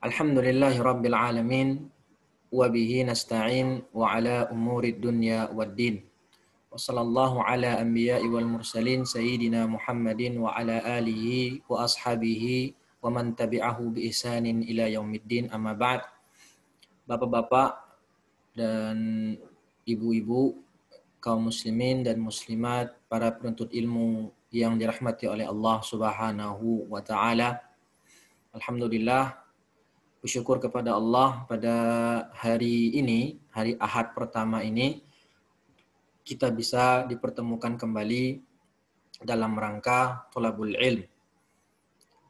Alhamdulillahi Rabbil Alamin wa bihi nasta'in wa ala umuri dunya waddin wa sallallahu ala anbiya'i wal mursalin sayyidina Muhammadin wa ala alihi wa ashabihi wa man tabi'ahu bi ihsanin ila yaumiddin amma ba'd Bapak-bapak dan ibu-ibu kaum muslimin dan muslimat para penuntut ilmu yang dirahmati oleh Allah Subhanahu wa taala Alhamdulillah bersyukur kepada Allah pada hari ini, hari Ahad pertama ini, kita bisa dipertemukan kembali dalam rangka tolabul ilm.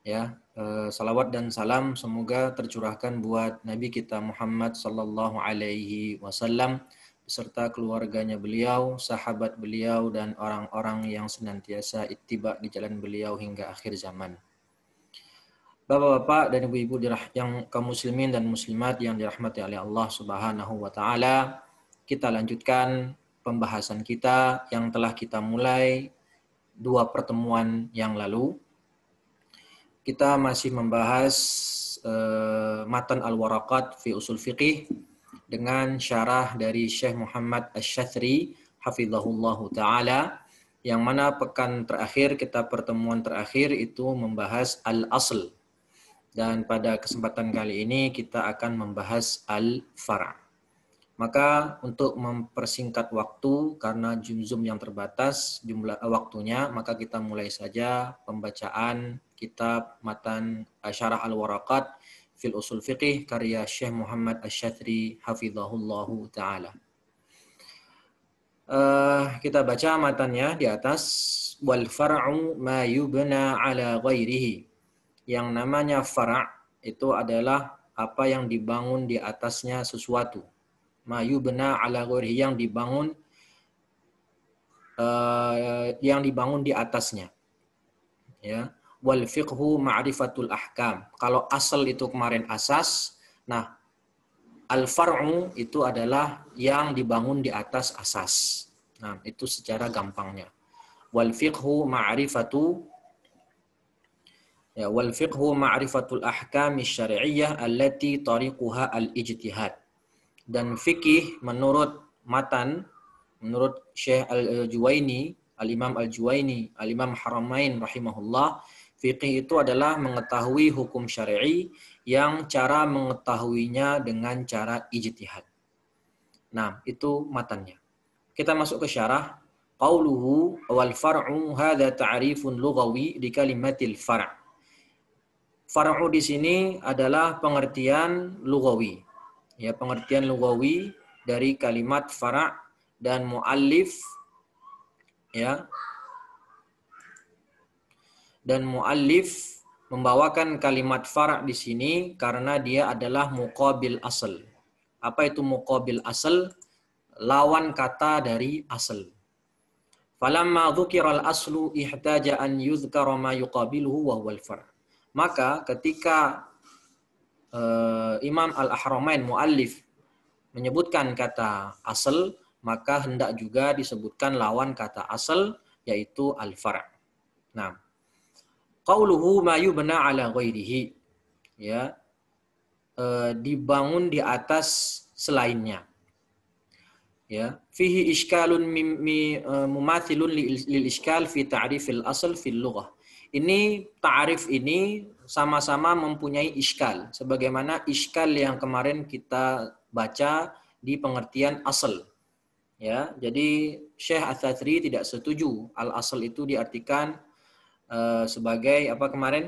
Ya, eh, salawat dan salam semoga tercurahkan buat Nabi kita Muhammad sallallahu alaihi wasallam serta keluarganya beliau, sahabat beliau dan orang-orang yang senantiasa ittiba di jalan beliau hingga akhir zaman. Bapak-bapak dan ibu-ibu yang kaum muslimin dan muslimat yang dirahmati oleh Allah Subhanahu wa taala, kita lanjutkan pembahasan kita yang telah kita mulai dua pertemuan yang lalu. Kita masih membahas uh, matan al-waraqat fi usul fiqih dengan syarah dari Syekh Muhammad asy syathri hafizahullahu taala yang mana pekan terakhir kita pertemuan terakhir itu membahas al-asl dan pada kesempatan kali ini kita akan membahas al-fara. Maka untuk mempersingkat waktu karena zoom zoom yang terbatas jumlah eh, waktunya, maka kita mulai saja pembacaan kitab matan Asyarah eh, al-Waraqat fil usul fiqih karya Syekh Muhammad Asy-Syatri hafizahullahu taala. Uh, kita baca matanya di atas wal far'u ma yubna ala ghairihi yang namanya fara' itu adalah apa yang dibangun di atasnya sesuatu. Mayu yubna ala ghurhi yang dibangun uh, yang dibangun di atasnya. Ya. Wal fiqhu ma'rifatul ahkam. Kalau asal itu kemarin asas, nah al far'u itu adalah yang dibangun di atas asas. Nah, itu secara gampangnya. Wal fiqhu ma'rifatu Ya, wal fiqhu ma'rifatul ahkami syari'iyah allati tariquha al-ijtihad. Dan fikih menurut matan, menurut Syekh Al-Juwaini, Al-Imam Al-Juwaini, Al-Imam Haramain rahimahullah, fikih itu adalah mengetahui hukum syar'i yang cara mengetahuinya dengan cara ijtihad. Nah, itu matannya. Kita masuk ke syarah. Qauluhu wal far'u hadha ta'rifun lughawi di kalimatil far'. Farahu di sini adalah pengertian lugawi. Ya, pengertian lugawi dari kalimat fara' dan muallif ya. Dan muallif membawakan kalimat fara' di sini karena dia adalah muqabil asal. Apa itu muqabil asal? Lawan kata dari asal. Falamma dhukira al-aslu ihtaja an yudhkara ma yuqabiluhu wa huwal far'. Maka ketika uh, Imam Al-Ahramain muallif menyebutkan kata asal, maka hendak juga disebutkan lawan kata asal yaitu al-far'. Nah, qauluhu ma yubna ala ghairihi. Ya. E, dibangun di atas selainnya. Ya, fihi iskalun mim, mumathilun lil iskal fi ta'rifil asal fil lughah ini tarif ini sama-sama mempunyai iskal sebagaimana iskal yang kemarin kita baca di pengertian asal ya jadi Syekh Atsatri tidak setuju al asal itu diartikan uh, sebagai apa kemarin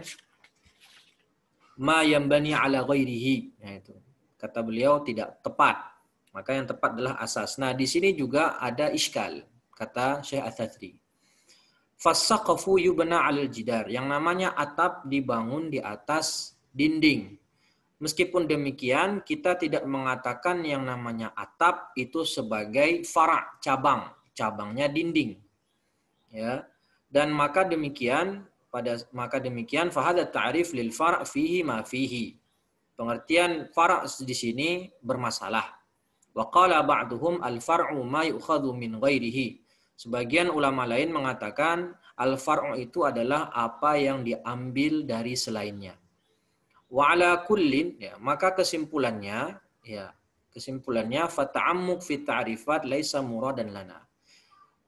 ma yambani ala ghairihi nah itu kata beliau tidak tepat maka yang tepat adalah asas nah di sini juga ada iskal kata Syekh Atsatri fasaqafu yubna alil jidar yang namanya atap dibangun di atas dinding. Meskipun demikian, kita tidak mengatakan yang namanya atap itu sebagai fara cabang, cabangnya dinding. Ya. Dan maka demikian pada maka demikian fahadat ta'rif lil fara fihi ma fihi. Pengertian fara di sini bermasalah. Wa qala ba'duhum al far'u ma yu'khadhu min ghairihi Sebagian ulama lain mengatakan al-far'u itu adalah apa yang diambil dari selainnya. Wa ala kullin ya, maka kesimpulannya ya kesimpulannya fata'ammuk fi ta'rifat laisa muradan lana.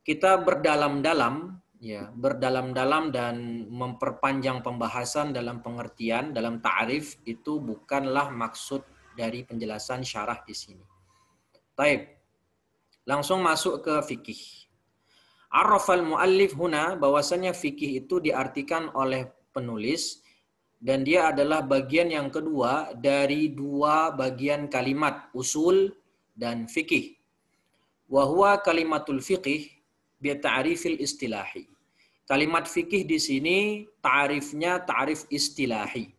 Kita berdalam-dalam ya, berdalam-dalam dan memperpanjang pembahasan dalam pengertian dalam ta'rif itu bukanlah maksud dari penjelasan syarah di sini. Taib. Langsung masuk ke fikih. Arrafal muallif huna bahwasanya fikih itu diartikan oleh penulis dan dia adalah bagian yang kedua dari dua bagian kalimat usul dan fikih. Wahwa kalimatul fikih bi'ta'rifil istilahi. Kalimat fikih di sini ta'rifnya ta'rif istilahi.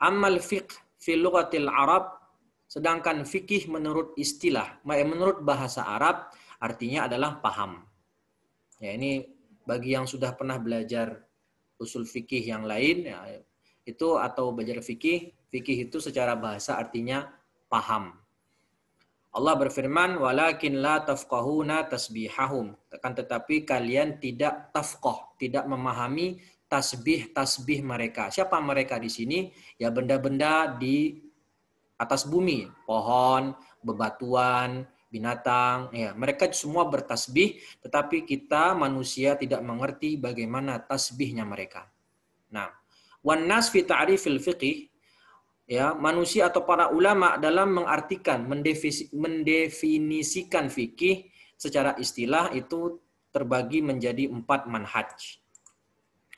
Amal fiqh fi lughatil Arab sedangkan fikih menurut istilah, eh, menurut bahasa Arab artinya adalah paham. Ya ini bagi yang sudah pernah belajar usul fikih yang lain ya, itu atau belajar fikih, fikih itu secara bahasa artinya paham. Allah berfirman, "Walakin la tafqahuna tasbihahum." Akan tetapi kalian tidak tafqah, tidak memahami tasbih-tasbih mereka. Siapa mereka di sini? Ya benda-benda di atas bumi, pohon, bebatuan, binatang ya mereka semua bertasbih tetapi kita manusia tidak mengerti bagaimana tasbihnya mereka nah wanas nas fi ta'rifil fiqih ya manusia atau para ulama dalam mengartikan mendefinisikan fikih secara istilah itu terbagi menjadi empat manhaj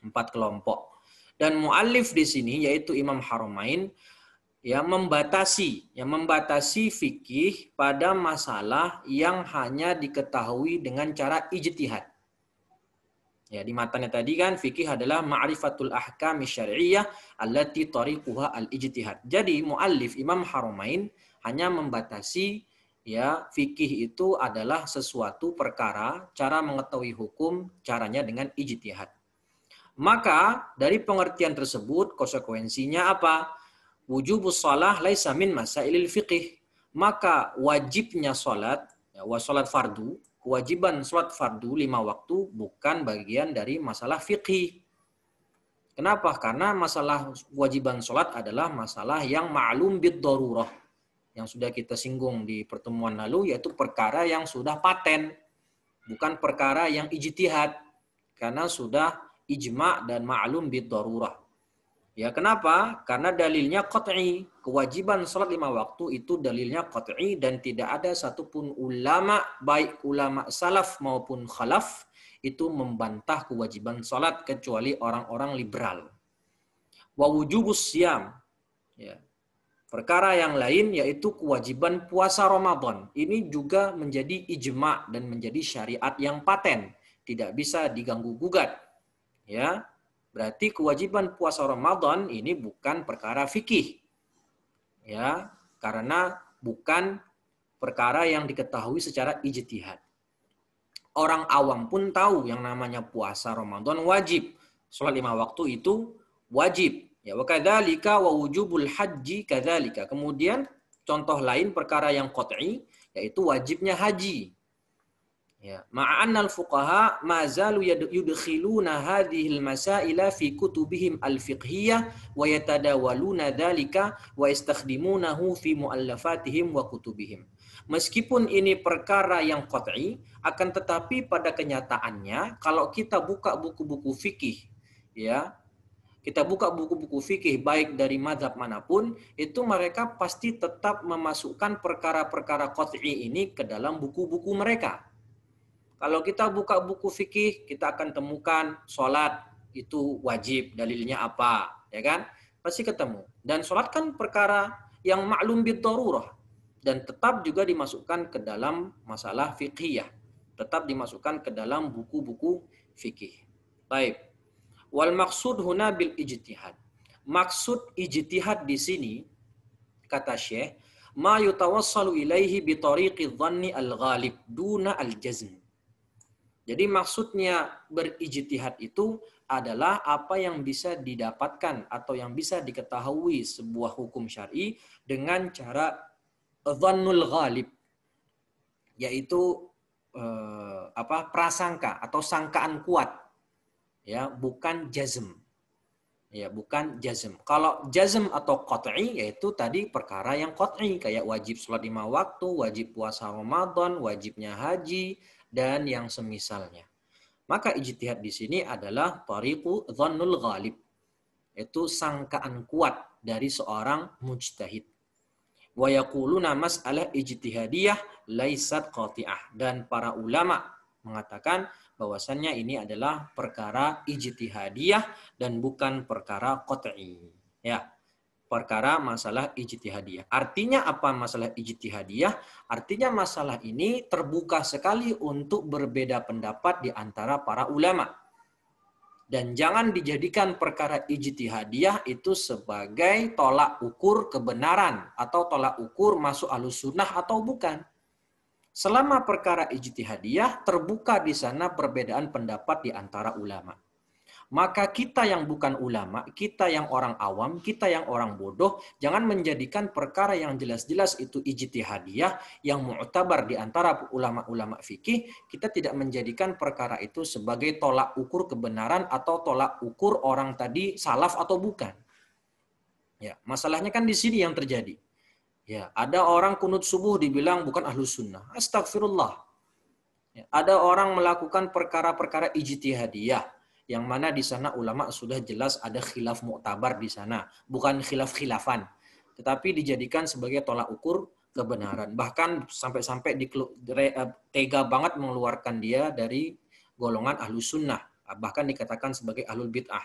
empat kelompok dan muallif di sini yaitu Imam Haromain ya membatasi ya membatasi fikih pada masalah yang hanya diketahui dengan cara ijtihad. Ya di matanya tadi kan fikih adalah ma'rifatul ahkam syar'iyyah allati tariquha al-ijtihad. Jadi muallif Imam Haramain hanya membatasi ya fikih itu adalah sesuatu perkara cara mengetahui hukum caranya dengan ijtihad. Maka dari pengertian tersebut konsekuensinya apa? wujubus sholat laisa min masailil fiqih. Maka wajibnya sholat ya, sholat salat fardu, kewajiban sholat fardu lima waktu bukan bagian dari masalah fiqih. Kenapa? Karena masalah kewajiban sholat adalah masalah yang ma'lum bid darurah. Yang sudah kita singgung di pertemuan lalu, yaitu perkara yang sudah paten. Bukan perkara yang ijtihad. Karena sudah ijma' dan ma'lum bid darurah. Ya, kenapa? Karena dalilnya qat'i. Kewajiban sholat lima waktu itu dalilnya qat'i dan tidak ada satupun ulama, baik ulama salaf maupun khalaf, itu membantah kewajiban sholat kecuali orang-orang liberal. Wa siam. Ya. Perkara yang lain yaitu kewajiban puasa Ramadan. Ini juga menjadi ijma' dan menjadi syariat yang paten. Tidak bisa diganggu-gugat. Ya, Berarti kewajiban puasa Ramadan ini bukan perkara fikih. Ya, karena bukan perkara yang diketahui secara ijtihad. Orang awam pun tahu yang namanya puasa Ramadan wajib. Sholat lima waktu itu wajib. Ya, wa kadzalika wa wujubul haji kadzalika. Kemudian contoh lain perkara yang qat'i yaitu wajibnya haji. Ya, ma'annal fuqaha ma zalu yudkhiluna hadhil masaila fi kutubihim al-fiqhiyah wa yatadawaluna dhalika wa yastakhdimunahu fi muallafatihim wa kutubihim. Meskipun ini perkara yang qat'i, akan tetapi pada kenyataannya kalau kita buka buku-buku fikih, ya, kita buka buku-buku fikih baik dari madhab manapun, itu mereka pasti tetap memasukkan perkara-perkara qat'i ini ke dalam buku-buku mereka. Kalau kita buka buku fikih, kita akan temukan sholat itu wajib, dalilnya apa, ya kan? Pasti ketemu. Dan sholat kan perkara yang maklum bidarurah dan tetap juga dimasukkan ke dalam masalah fikih tetap dimasukkan ke dalam buku-buku fikih. Baik. Wal maksud huna bil ijtihad. Maksud ijtihad di sini kata Syekh ma yutawassalu ilaihi bi tariqi dhanni al ghalib duna al jazm. Jadi maksudnya berijtihad itu adalah apa yang bisa didapatkan atau yang bisa diketahui sebuah hukum syar'i dengan cara dhannul ghalib yaitu eh, apa prasangka atau sangkaan kuat ya bukan jazm ya bukan jazm kalau jazm atau qat'i yaitu tadi perkara yang qat'i kayak wajib sholat lima waktu wajib puasa ramadan wajibnya haji dan yang semisalnya. Maka ijtihad di sini adalah tariqu dhannul ghalib. Itu sangkaan kuat dari seorang mujtahid. Wa yaquluna mas'alah ijtihadiyah laisat qati'ah. Dan para ulama mengatakan bahwasannya ini adalah perkara ijtihadiyah dan bukan perkara qat'i. Ya perkara masalah ijtihadiyah. Artinya apa masalah ijtihadiyah? Artinya masalah ini terbuka sekali untuk berbeda pendapat di antara para ulama. Dan jangan dijadikan perkara ijtihadiyah itu sebagai tolak ukur kebenaran atau tolak ukur masuk alus sunnah atau bukan. Selama perkara ijtihadiyah terbuka di sana perbedaan pendapat di antara ulama. Maka kita yang bukan ulama, kita yang orang awam, kita yang orang bodoh, jangan menjadikan perkara yang jelas-jelas itu ijtihadiyah yang mu'tabar di antara ulama-ulama fikih, kita tidak menjadikan perkara itu sebagai tolak ukur kebenaran atau tolak ukur orang tadi salaf atau bukan. Ya, masalahnya kan di sini yang terjadi. Ya, ada orang kunut subuh dibilang bukan ahlu sunnah. Astagfirullah. Ya, ada orang melakukan perkara-perkara ijtihadiyah yang mana di sana ulama sudah jelas ada khilaf muktabar di sana, bukan khilaf khilafan, tetapi dijadikan sebagai tolak ukur kebenaran. Bahkan sampai-sampai eh, tega banget mengeluarkan dia dari golongan ahlu sunnah, bahkan dikatakan sebagai ahlul bid'ah.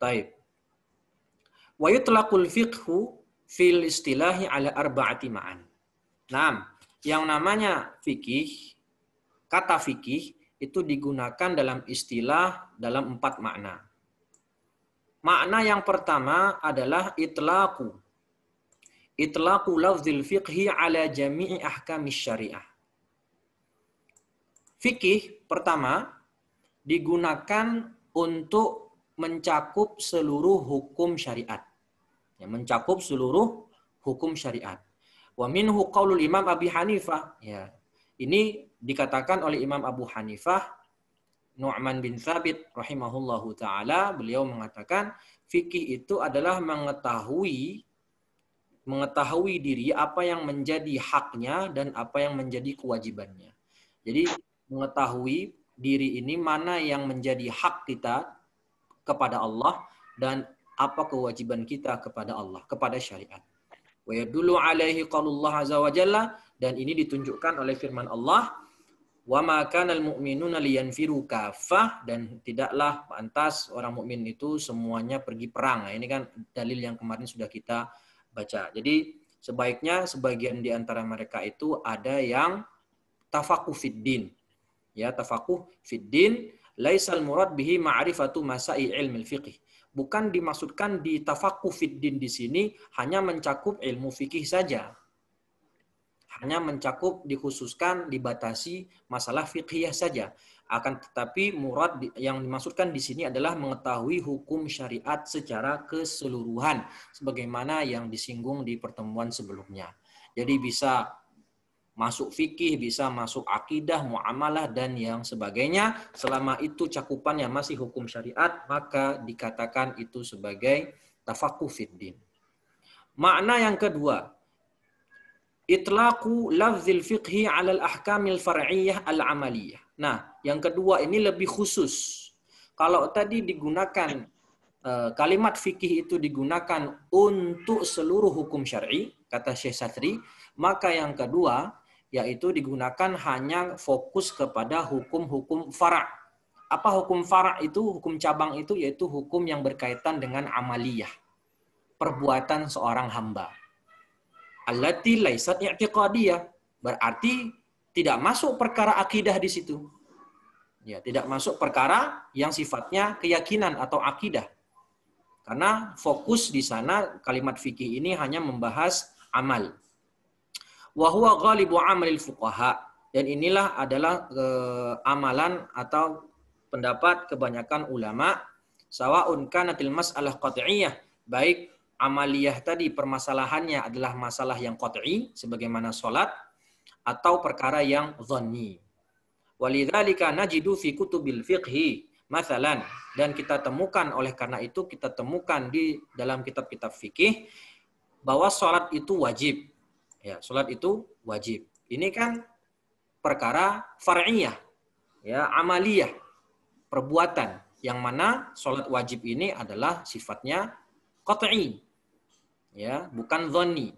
Taib. Wa yutlaqul fiqhu fil istilahi ala arba'ati ma'an. Nah, yang namanya fikih, kata fikih itu digunakan dalam istilah dalam empat makna. Makna yang pertama adalah itlaku itlaku lafzil fiqhi ala jami'i ahkam syariah. Fikih pertama digunakan untuk mencakup seluruh hukum syariat. Ya, mencakup seluruh hukum syariat. Wa minhu qawlul Imam Abi Hanifah. Ya, ini dikatakan oleh Imam Abu Hanifah Nu'man bin Thabit rahimahullahu taala beliau mengatakan fikih itu adalah mengetahui mengetahui diri apa yang menjadi haknya dan apa yang menjadi kewajibannya. Jadi mengetahui diri ini mana yang menjadi hak kita kepada Allah dan apa kewajiban kita kepada Allah, kepada syariat. Wa yadullu alaihi qaulullah azza wa jalla dan ini ditunjukkan oleh firman Allah wa ma kanal mu'minuna liyanfiru kafah dan tidaklah pantas orang mukmin itu semuanya pergi perang. Nah, ini kan dalil yang kemarin sudah kita baca. Jadi sebaiknya sebagian di antara mereka itu ada yang tafaqquh fiddin. Ya, tafaqquh fiddin laisal murad bihi ma'rifatu masa'i ilmil fiqh bukan dimaksudkan di tafakufid din di sini hanya mencakup ilmu fikih saja. Hanya mencakup dikhususkan dibatasi masalah fikih saja. Akan tetapi murad yang dimaksudkan di sini adalah mengetahui hukum syariat secara keseluruhan sebagaimana yang disinggung di pertemuan sebelumnya. Jadi bisa masuk fikih, bisa masuk akidah, muamalah dan yang sebagainya. Selama itu cakupannya masih hukum syariat, maka dikatakan itu sebagai tafakuh fiddin. Makna yang kedua, itlaqu lafzil fiqhi 'ala al-ahkamil far'iyyah al-'amaliyah. Nah, yang kedua ini lebih khusus. Kalau tadi digunakan eh, kalimat fikih itu digunakan untuk seluruh hukum syar'i, kata Syekh Satri, maka yang kedua yaitu digunakan hanya fokus kepada hukum-hukum fara. Apa hukum fara itu? Hukum cabang itu yaitu hukum yang berkaitan dengan amaliyah, perbuatan seorang hamba. Allati laisat i'tiqadiyah, berarti tidak masuk perkara akidah di situ. Ya, tidak masuk perkara yang sifatnya keyakinan atau akidah. Karena fokus di sana kalimat fikih ini hanya membahas amal wa huwa ghalibu amalil fuqaha dan inilah adalah e, amalan atau pendapat kebanyakan ulama sawaun kanatil mas'alah qat'iyah baik amaliyah tadi permasalahannya adalah masalah yang qat'i sebagaimana salat atau perkara yang dhanni walidzalika najidu fi kutubil fiqhi masalan dan kita temukan oleh karena itu kita temukan di dalam kitab-kitab fikih bahwa sholat itu wajib Ya, sholat itu wajib. Ini kan perkara far'iyah, ya, amaliyah, perbuatan. Yang mana sholat wajib ini adalah sifatnya qat'i, ya, bukan dhanni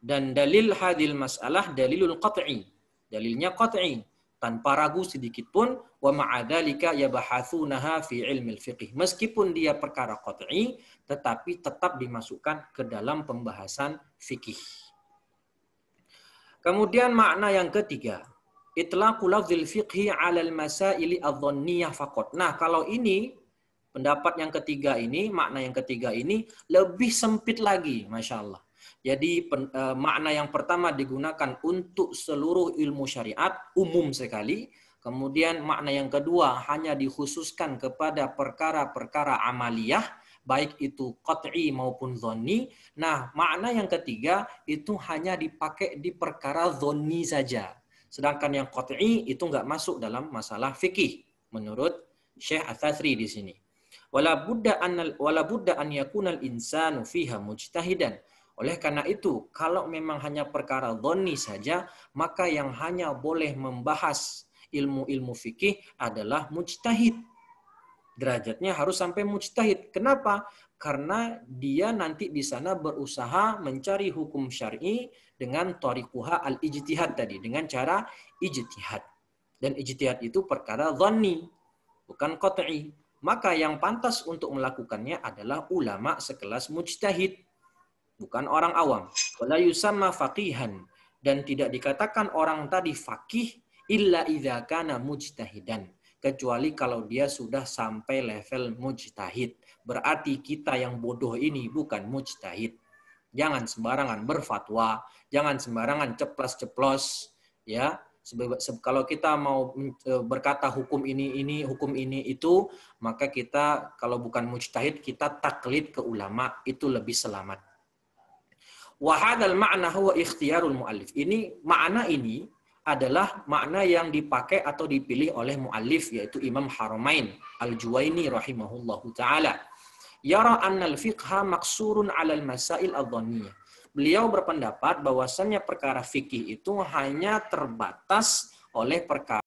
Dan dalil hadil masalah dalilul qat'i. Dalilnya qat'i tanpa ragu sedikit pun wa ma'adzalika yabahatsunaha fi ilmil fiqh Meskipun dia perkara qat'i tetapi tetap dimasukkan ke dalam pembahasan fikih. Kemudian makna yang ketiga, itlaqu lafzil fiqhi 'alal masaili adh-dhanniyah Nah, kalau ini pendapat yang ketiga ini, makna yang ketiga ini lebih sempit lagi, Masya Allah. Jadi pen, e, makna yang pertama digunakan untuk seluruh ilmu syariat umum sekali, kemudian makna yang kedua hanya dikhususkan kepada perkara-perkara amaliyah baik itu qat'i maupun zoni, Nah, makna yang ketiga itu hanya dipakai di perkara zoni saja. Sedangkan yang qat'i itu nggak masuk dalam masalah fikih menurut Syekh Atsasri di sini. Wala budda an wala budda an insanu fiha mujtahidan. Oleh karena itu, kalau memang hanya perkara zoni saja, maka yang hanya boleh membahas ilmu-ilmu fikih adalah mujtahid derajatnya harus sampai mujtahid. Kenapa? Karena dia nanti di sana berusaha mencari hukum syar'i dengan tariquha al-ijtihad tadi, dengan cara ijtihad. Dan ijtihad itu perkara dhani, bukan qat'i. Maka yang pantas untuk melakukannya adalah ulama sekelas mujtahid, bukan orang awam. Wala yusama faqihan dan tidak dikatakan orang tadi faqih illa idha kana mujtahidan kecuali kalau dia sudah sampai level mujtahid. Berarti kita yang bodoh ini bukan mujtahid. Jangan sembarangan berfatwa, jangan sembarangan ceplos-ceplos, ya. Kalau kita mau e, berkata hukum ini, ini, hukum ini, itu, maka kita kalau bukan mujtahid, kita taklid ke ulama, itu lebih selamat. Wahadal makna huwa ikhtiarul mu'alif. Ini, makna ini, adalah makna yang dipakai atau dipilih oleh mualif yaitu Imam Haramain Al-Juwaini rahimahullahu taala. Yara annal fiqha maksurun 'alal masail al Beliau berpendapat bahwasannya perkara fikih itu hanya terbatas oleh perkara